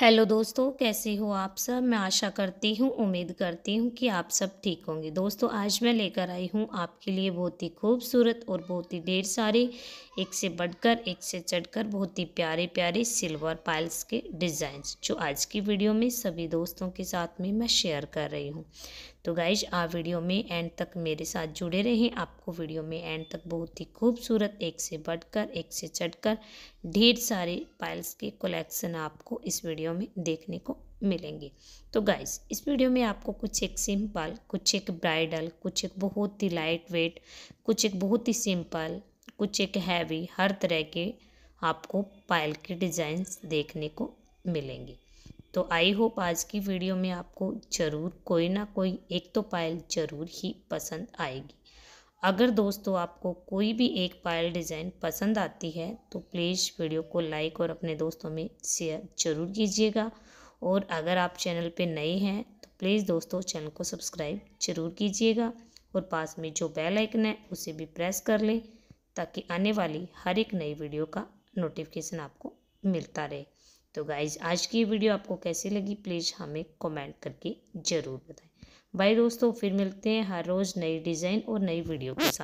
hello दोस्तों कैसे हो आप सब मैं आशा करती हूँ उम्मीद करती हूँ कि आप सब ठीक होंगे दोस्तों आज मैं लेकर आई हूँ आपके लिए बहुत ही खूबसूरत और बहुत ही ढेर सारी एक से बढ़कर एक से चढ़कर बहुत ही प्यारे प्यारे सिल्वर पाइल्स के डिज़ाइंस जो आज की वीडियो में सभी दोस्तों के साथ में मैं शेयर कर रही हूँ तो गाइज आप वीडियो में एंड तक मेरे साथ जुड़े रहें आपको वीडियो में एंड तक बहुत ही खूबसूरत एक से बढ़कर एक से चढ़कर ढेर सारे पाइल्स के कलेक्शन आपको इस वीडियो में देखने को मिलेंगे तो गाइज इस वीडियो में आपको कुछ एक सिंपल कुछ एक ब्राइडल कुछ एक बहुत ही लाइट वेट कुछ एक बहुत ही सिंपल कुछ एक हैवी हर तरह के आपको पायल के डिज़ाइंस देखने को मिलेंगे तो आई होप आज की वीडियो में आपको ज़रूर कोई ना कोई एक तो पायल ज़रूर ही पसंद आएगी अगर दोस्तों आपको कोई भी एक पायल डिज़ाइन पसंद आती है तो प्लीज़ वीडियो को लाइक और अपने दोस्तों में शेयर ज़रूर कीजिएगा और अगर आप चैनल पे नए हैं तो प्लीज़ दोस्तों चैनल को सब्सक्राइब ज़रूर कीजिएगा और पास में जो बेल आइकन है उसे भी प्रेस कर लें ताकि आने वाली हर एक नई वीडियो का नोटिफिकेशन आपको मिलता रहे तो गाइज आज की वीडियो आपको कैसी लगी प्लीज़ हमें कमेंट करके ज़रूर बताएं बाय दोस्तों फिर मिलते हैं हर रोज़ नई डिज़ाइन और नई वीडियो के साथ